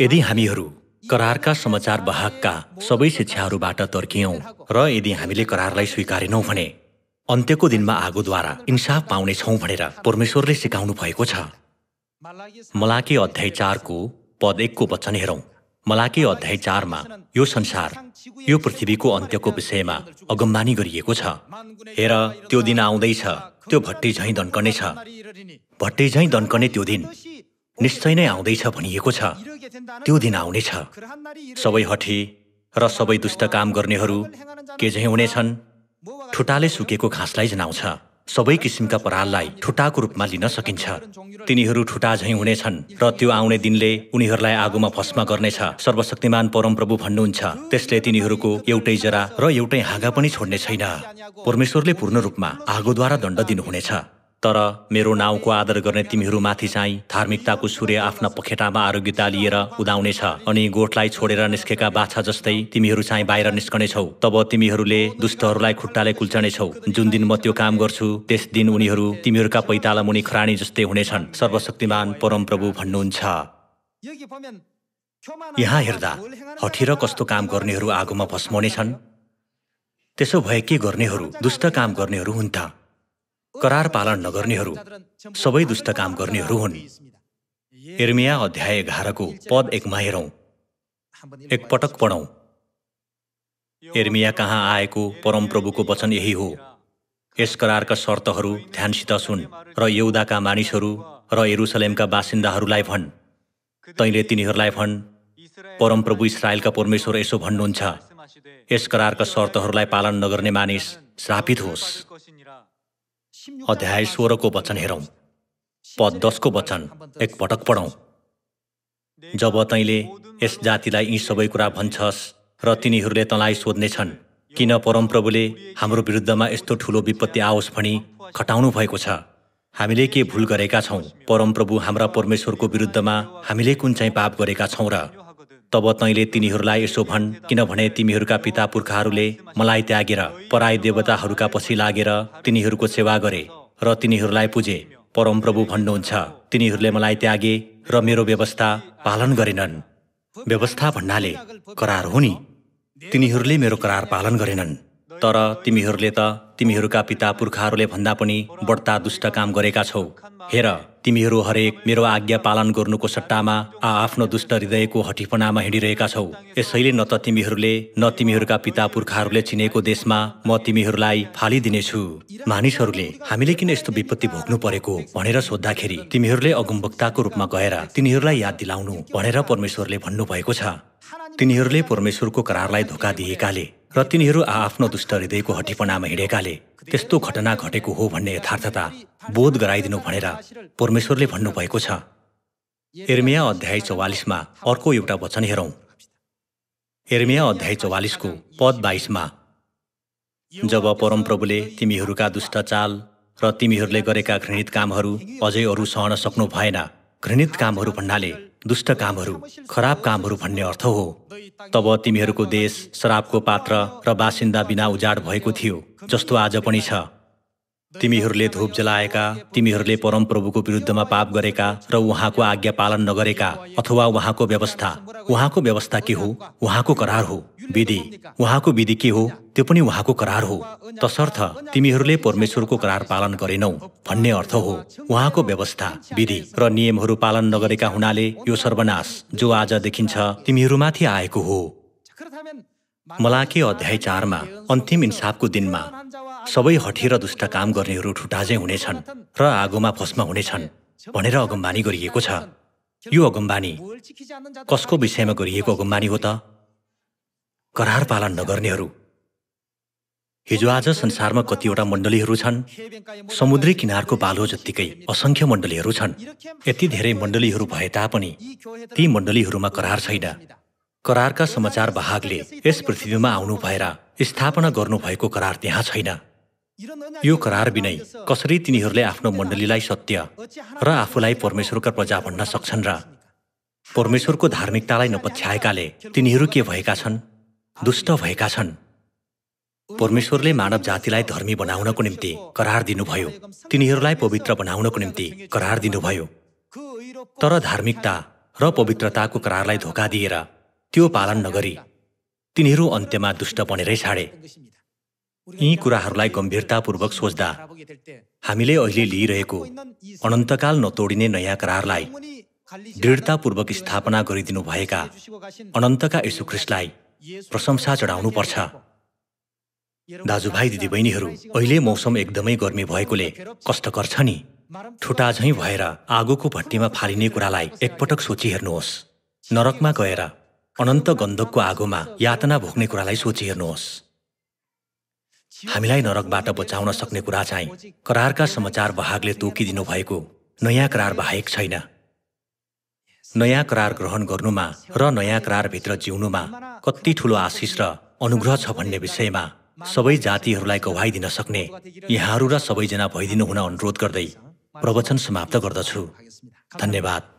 यदि हामीहरू करारका समाचार बाहकका सबै शिक्षाहरूबाट तर्कियौँ र यदि हामीले करारलाई स्वीकारेनौँ भने अन्त्यको दिनमा आगोद्वारा इन्साफ पाउनेछौँ भनेर परमेश्वरले सिकाउनु भएको छ मलाकी अध्याय चारको पद एकको वचन हेरौँ मलाकी अध्याय चारमा यो संसार यो पृथ्वीको अन्त्यको विषयमा अगम्बानी गरिएको छ हेर त्यो दिन आउँदैछ त्यो भट्टी झैँ दन्कने छ भट्टी झैँ दन्कने त्यो दिन निश्चय नै आउँदैछ भनिएको छ त्यो दिन आउनेछ सबै हठी र सबै दुष्ट काम गर्नेहरू के झैँ हुनेछन् ठुटाले सुकेको घाँसलाई जनाउँछ सबै किसिमका पराललाई ठुटाको रूपमा लिन सकिन्छ तिनीहरू ठुटा झैँ हुनेछन् र त्यो आउने दिनले उनीहरूलाई आगोमा भस्म गर्नेछ सर्वशक्तिमान परमप्रभु भन्नुहुन्छ त्यसले तिनीहरूको एउटै जरा र एउटै हाँगा पनि छोड्ने छैन परमेश्वरले पूर्ण रूपमा आगोद्वारा दण्ड दिनुहुनेछ तर मेरो नाउँको आदर गर्ने तिमीहरूमाथि चाहिँ धार्मिकताको सूर्य आफ्ना पखेटामा आरोग्यता लिएर उदाउनेछ अनि गोठलाई छोडेर निस्केका बाछा जस्तै तिमीहरू चाहिँ बाहिर निस्कनेछौ तब तिमीहरूले दुष्टहरूलाई खुट्टाले कुल्चनेछौ जुन दिन म त्यो काम गर्छु त्यस दिन उनीहरू तिमीहरूका पैताला मुनि खरानी जस्तै हुनेछन् सर्वशक्तिमान परमप्रभु भन्नुहुन्छ यहाँ हेर्दा हठिएर कस्तो काम गर्नेहरू आगोमा छन् त्यसो भए के गर्नेहरू दुष्ट काम गर्नेहरू हुन् त करार पालन नगर्नेहरू सबै दुष्ट काम गर्नेहरू हुन् एर्मिया अध्याय एघारको पद एकमा हेरौँ एकपटक पढौँ एर्मिया कहाँ आएको परमप्रभुको वचन यही हो यस करारका शर्तहरू ध्यानसित सुन र यौदाका मानिसहरू र यरुसलेमका बासिन्दाहरूलाई भन् तैँले तिनीहरूलाई भन् परमप्रभु इसरायलका परमेश्वर यसो भन्नुहुन्छ यस करारका शर्तहरूलाई पालन नगर्ने मानिस श्रापित होस् अध्याय सोह्रको वचन हेरौँ पद दसको वचन एकपटक पढौँ जब तैँले यस जातिलाई यी सबै कुरा भन्छस् र तिनीहरूले तँलाई सोध्नेछन् किन परमप्रभुले हाम्रो विरुद्धमा यस्तो ठुलो विपत्ति आओस् भनी खटाउनु भएको छ हामीले के भुल गरेका छौँ परमप्रभु हाम्रा परमेश्वरको विरुद्धमा हामीले कुन चाहिँ पाप गरेका छौँ र तब तैँले तिनीहरूलाई यसो भन् किनभने तिमीहरूका पिता पुर्खाहरूले मलाई त्यागेर पराई देवताहरूका पछि लागेर तिनीहरूको सेवा गरे र तिनीहरूलाई पुजे परमप्रभु भन्नुहुन्छ तिनीहरूले मलाई त्यागे र मेरो व्यवस्था पालन गरेनन् व्यवस्था भन्नाले करार हो नि तिनीहरूले मेरो करार पालन गरेनन् तर तिमीहरूले त तिमीहरूका पिता पुर्खाहरूले भन्दा पनि बढ्ता दुष्ट काम गरेका छौ हेर तिमीहरू हरेक मेरो आज्ञा पालन गर्नुको सट्टामा आ आफ्नो दुष्ट हृदयको हटिपनामा हिँडिरहेका छौ यसैले न त तिमीहरूले न तिमीहरूका पिता पुर्खाहरूले चिनेको देशमा म तिमीहरूलाई फालिदिनेछु मानिसहरूले हामीले किन यस्तो विपत्ति भोग्नु परेको भनेर सोद्धाखेरि तिमीहरूले अगमवक्ताको रूपमा गएर तिनीहरूलाई याद दिलाउनु भनेर परमेश्वरले भन्नुभएको छ तिनीहरूले परमेश्वरको करारलाई धोका दिएकाले र तिनीहरू आआफ्नो दुष्ट हृदयको हटिपनामा हिँडेकाले त्यस्तो घटना घटेको हो भन्ने यथार्थता बोध गराइदिनु भनेर परमेश्वरले भन्नुभएको छ एर्मिया अध्याय चौवालिसमा अर्को एउटा वचन हेरौँ एर्मिया अध्याय चौवालिसको पद बाइसमा जब परमप्रभुले तिमीहरूका दुष्ट चाल र तिमीहरूले गरेका घृणित कामहरू अझै अरू सहन सक्नु भएन घृणित कामहरू भन्नाले दुष्ट कामहरू खराब कामहरू भन्ने अर्थ हो तब तिमीहरूको देश शराबको पात्र र बासिन्दा बिना उजाड भएको थियो जस्तो आज पनि छ तिमीहरूले धुप जलाएका तिमीहरूले परमप्रभुको विरुद्धमा पाप गरेका र उहाँको आज्ञा पालन नगरेका अथवा उहाँको व्यवस्था उहाँको व्यवस्था के हो उहाँको करार हो विधि उहाँको विधि के हो त्यो पनि उहाँको करार हो तसर्थ तिमीहरूले परमेश्वरको करार पालन गरेनौ भन्ने अर्थ हो उहाँको व्यवस्था विधि र नियमहरू पालन नगरेका हुनाले यो सर्वनाश जो आज देखिन्छ तिमीहरूमाथि आएको हो मलाकी अध्याय चारमा अन्तिम इन्साफको दिनमा सबै हटिएर दुष्ट काम गर्नेहरू ठुटाजे हुनेछन् र आगोमा फस्म हुनेछन् भनेर अगम्बानी गरिएको छ यो अगम्बानी कसको विषयमा गरिएको अगम्बानी हो त करार पालन नगर्नेहरू हिजोआज संसारमा कतिवटा मण्डलीहरू छन् समुद्री किनारको बालो जत्तिकै असङ्ख्य मण्डलीहरू छन् यति धेरै मण्डलीहरू भए तापनि ती मण्डलीहरूमा करार छैन करारका समाचार बाहागले यस पृथ्वीमा आउनु भएर स्थापना गर्नुभएको करार त्यहाँ छैन यो करार बिनै कसरी तिनीहरूले आफ्नो मण्डलीलाई सत्य र आफूलाई परमेश्वरका प्रजा भन्न सक्छन् र परमेश्वरको धार्मिकतालाई नपछ्याएकाले तिनीहरू के भएका छन् दुष्ट भएका छन् परमेश्वरले मानव जातिलाई धर्मी बनाउनको निम्ति करार दिनुभयो तिनीहरूलाई पवित्र बनाउनको निम्ति करार दिनुभयो तर धार्मिकता र पवित्रताको करारलाई धोका दिएर त्यो पालन नगरी तिनीहरू अन्त्यमा दुष्ट बनेरै छाडे यी कुराहरूलाई गम्भीरतापूर्वक सोच्दा हामीले अहिले लिइरहेको अनन्तकाल नतोडिने नयाँ करारलाई दृढतापूर्वक स्थापना गरिदिनुभएका अनन्तका यशुख्रिस्टलाई प्रशंसा चढाउनुपर्छ दाजुभाइ दिदीबहिनीहरू अहिले मौसम एकदमै गर्मी भएकोले कष्टकर छ नि ठुटा झैँ भएर आगोको भट्टीमा फालिने कुरालाई एकपटक सोची हेर्नुहोस् नरकमा गएर अनन्त गन्धकको आगोमा यातना भोग्ने कुरालाई सोची हेर्नुहोस् हामीलाई नरकबाट बचाउन सक्ने कुरा चाहिँ करारका समाचार भागले तोकिदिनु भएको नयाँ करार बाहेक छैन नयाँ करार ग्रहण गर्नुमा र नयाँ करारभित्र जिउनुमा कति ठुलो आशिष र अनुग्रह छ भन्ने विषयमा सबै जातिहरूलाई गवाइदिन सक्ने यहाँहरू र सबैजना भइदिनु हुन अनुरोध गर्दै प्रवचन समाप्त गर्दछु धन्यवाद